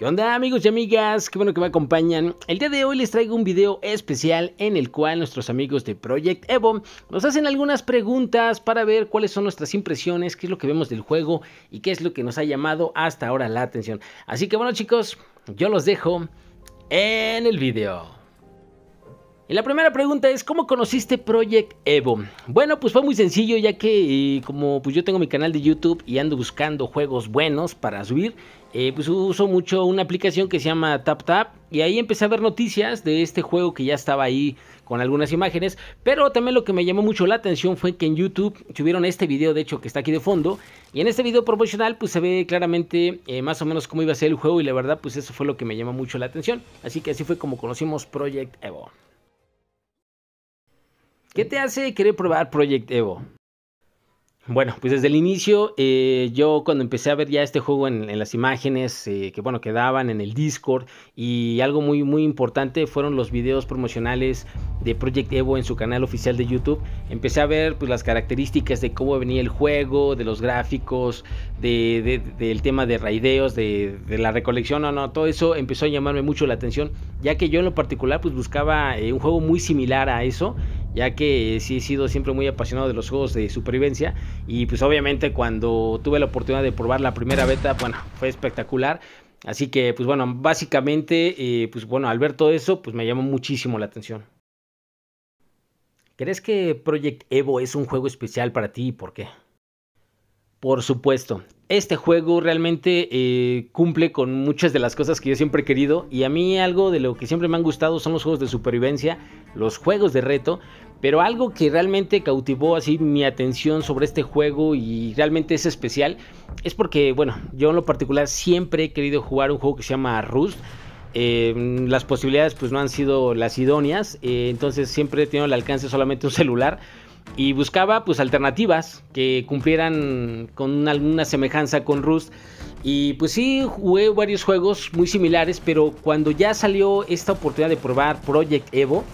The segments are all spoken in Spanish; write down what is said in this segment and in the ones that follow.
¿Qué onda amigos y amigas? Qué bueno que me acompañan. El día de hoy les traigo un video especial en el cual nuestros amigos de Project Evo nos hacen algunas preguntas para ver cuáles son nuestras impresiones, qué es lo que vemos del juego y qué es lo que nos ha llamado hasta ahora la atención. Así que bueno chicos, yo los dejo en el video. Y la primera pregunta es, ¿cómo conociste Project Evo? Bueno, pues fue muy sencillo ya que eh, como pues yo tengo mi canal de YouTube y ando buscando juegos buenos para subir, eh, pues uso mucho una aplicación que se llama TapTap Tap, y ahí empecé a ver noticias de este juego que ya estaba ahí con algunas imágenes, pero también lo que me llamó mucho la atención fue que en YouTube tuvieron este video, de hecho que está aquí de fondo, y en este video promocional pues se ve claramente eh, más o menos cómo iba a ser el juego y la verdad pues eso fue lo que me llamó mucho la atención, así que así fue como conocimos Project Evo. ¿Qué te hace querer probar Project Evo? Bueno, pues desde el inicio, eh, yo cuando empecé a ver ya este juego en, las imágenes eh, que bueno quedaban en el Discord y algo muy muy importante fueron los videos promocionales de Project Evo en su canal oficial de YouTube. Empecé a ver pues las características de cómo venía el juego, de los gráficos, de, del tema de raideos, de, la recolección, o no, todo eso empezó a llamarme mucho la atención, ya que yo en lo particular pues buscaba eh, un juego muy similar a eso ya que sí he sido siempre muy apasionado de los juegos de supervivencia y pues obviamente cuando tuve la oportunidad de probar la primera beta, bueno, fue espectacular. Así que pues bueno, básicamente, eh, pues bueno, al ver todo eso, pues me llamó muchísimo la atención. ¿Crees que Project Evo es un juego especial para ti y por qué? Por supuesto. Este juego realmente eh, cumple con muchas de las cosas que yo siempre he querido y a mí algo de lo que siempre me han gustado son los juegos de supervivencia, los juegos de reto, pero algo que realmente cautivó así mi atención sobre este juego y realmente es especial es porque, bueno, yo en lo particular siempre he querido jugar un juego que se llama Rust. Eh, las posibilidades pues no han sido las idóneas, eh, entonces siempre he tenido el alcance solamente un celular y buscaba pues alternativas que cumplieran con alguna semejanza con Rust. Y pues sí, jugué varios juegos muy similares, pero cuando ya salió esta oportunidad de probar Project Evo,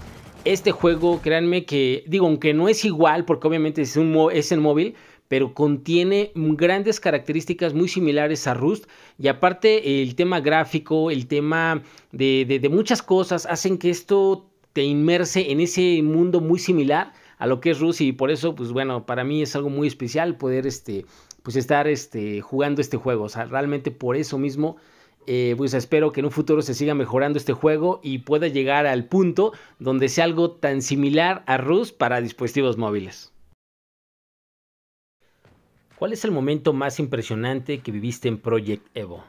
este juego, créanme que, digo, aunque no es igual, porque obviamente es, un, es en móvil, pero contiene grandes características muy similares a Rust. Y aparte el tema gráfico, el tema de, de muchas cosas, hacen que esto te inmerse en ese mundo muy similar a lo que es RUS y por eso, pues bueno, para mí es algo muy especial poder este, pues estar este, jugando este juego. O sea, realmente por eso mismo, eh, pues espero que en un futuro se siga mejorando este juego y pueda llegar al punto donde sea algo tan similar a Rus para dispositivos móviles. ¿Cuál es el momento más impresionante que viviste en Project Evo?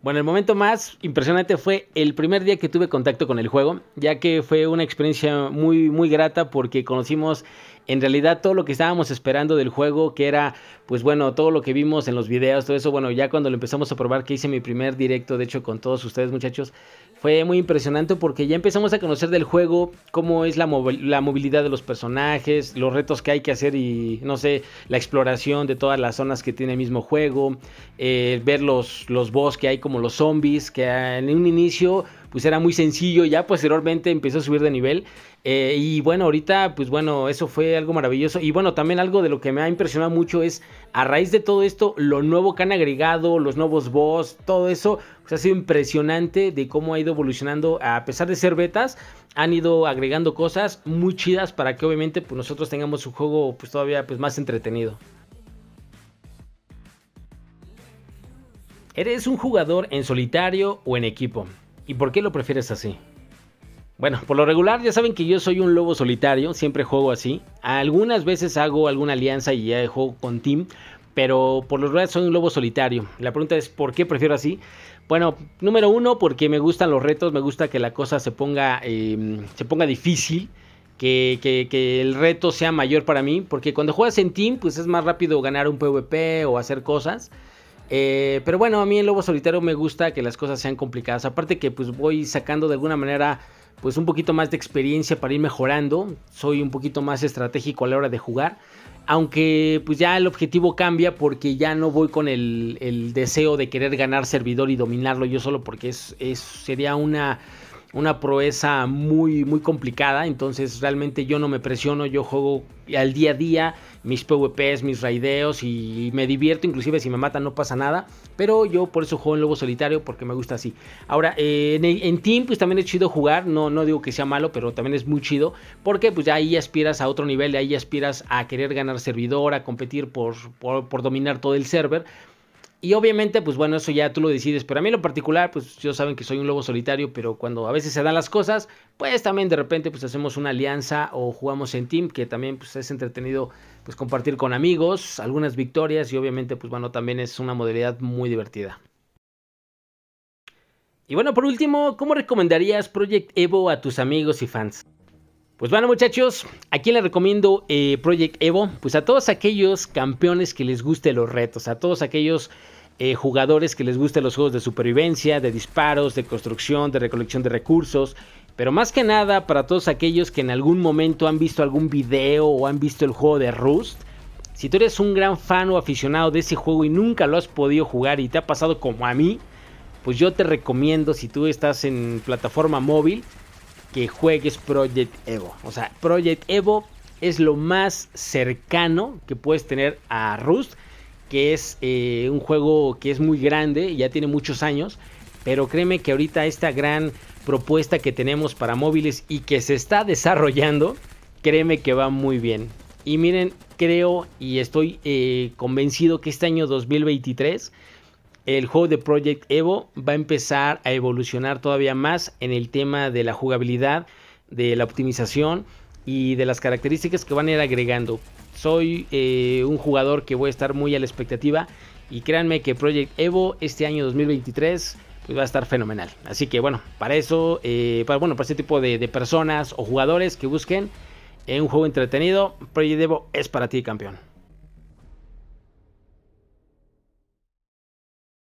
Bueno, el momento más impresionante fue el primer día que tuve contacto con el juego, ya que fue una experiencia muy, muy grata porque conocimos en realidad todo lo que estábamos esperando del juego, que era, pues bueno, todo lo que vimos en los videos, todo eso, bueno, ya cuando lo empezamos a probar, que hice mi primer directo, de hecho, con todos ustedes muchachos, fue muy impresionante porque ya empezamos a conocer del juego, cómo es la, movilidad de los personajes, los retos que hay que hacer y, no sé, la exploración de todas las zonas que tiene el mismo juego, eh, ver los, los boss que hay, como los zombies, que en un inicio pues era muy sencillo, ya posteriormente empezó a subir de nivel. Eh, y bueno, ahorita pues bueno, eso fue algo maravilloso. Y bueno, también algo de lo que me ha impresionado mucho es, a raíz de todo esto, lo nuevo que han agregado, los nuevos boss, todo eso, pues ha sido impresionante de cómo ha ido evolucionando, a pesar de ser betas, han ido agregando cosas muy chidas para que obviamente pues nosotros tengamos un juego pues todavía pues más entretenido. ¿Eres un jugador en solitario o en equipo? ¿Y por qué lo prefieres así? Bueno, por lo regular ya saben que yo soy un lobo solitario, siempre juego así. Algunas veces hago alguna alianza y ya juego con team, pero por lo regular soy un lobo solitario. La pregunta es, ¿por qué prefiero así? Bueno, número uno, porque me gustan los retos, me gusta que la cosa se ponga, em, se ponga difícil. Que, que, el reto sea mayor para mí, porque cuando juegas en team, pues es más rápido ganar un PvP o hacer cosas. Eh, pero bueno, a mí en Lobo Solitario me gusta que las cosas sean complicadas. Aparte que pues voy sacando de alguna manera pues un poquito más de experiencia para ir mejorando. Soy un poquito más estratégico a la hora de jugar. Aunque pues ya el objetivo cambia porque ya no voy con el, deseo de querer ganar servidor y dominarlo yo solo porque es, sería una una proeza muy, muy complicada. Entonces realmente yo no me presiono, yo juego al día a día mis PvPs, mis raideos y me divierto. Inclusive si me matan no pasa nada. Pero yo por eso juego en Lobo Solitario porque me gusta así. Ahora, eh, en, Team pues también es chido jugar. No, no digo que sea malo, pero también es muy chido. Porque pues ya ahí aspiras a otro nivel, ahí aspiras a querer ganar servidor, a competir por, por, por dominar todo el server. Y obviamente, pues bueno, eso ya tú lo decides, pero a mí en lo particular, pues yo saben que soy un lobo solitario, pero cuando a veces se dan las cosas, pues también de repente pues hacemos una alianza o jugamos en team, que también pues es entretenido pues compartir con amigos, algunas victorias y obviamente pues bueno, también es una modalidad muy divertida. Y bueno, por último, ¿cómo recomendarías Project Evo a tus amigos y fans? Pues bueno muchachos, aquí quién le recomiendo eh, Project Evo? Pues a todos aquellos campeones que les guste los retos, a todos aquellos eh, jugadores que les guste los juegos de supervivencia, de disparos, de construcción, de recolección de recursos, pero más que nada para todos aquellos que en algún momento han visto algún video o han visto el juego de Rust. Si tú eres un gran fan o aficionado de ese juego y nunca lo has podido jugar y te ha pasado como a mí, pues yo te recomiendo si tú estás en plataforma móvil, que juegues Project Evo. O sea, Project Evo es lo más cercano que puedes tener a Rust, que es eh, un juego que es muy grande, ya tiene muchos años, pero créeme que ahorita esta gran propuesta que tenemos para móviles y que se está desarrollando, créeme que va muy bien. Y miren, creo y estoy eh, convencido que este año 2023 el juego de Project Evo va a empezar a evolucionar todavía más en el tema de la jugabilidad, de la optimización y de las características que van a ir agregando. Soy eh, un jugador que voy a estar muy a la expectativa y créanme que Project Evo este año 2023 pues, va a estar fenomenal. Así que bueno, para eso, eh, para, bueno, para este tipo de, personas o jugadores que busquen un juego entretenido, Project Evo es para ti campeón.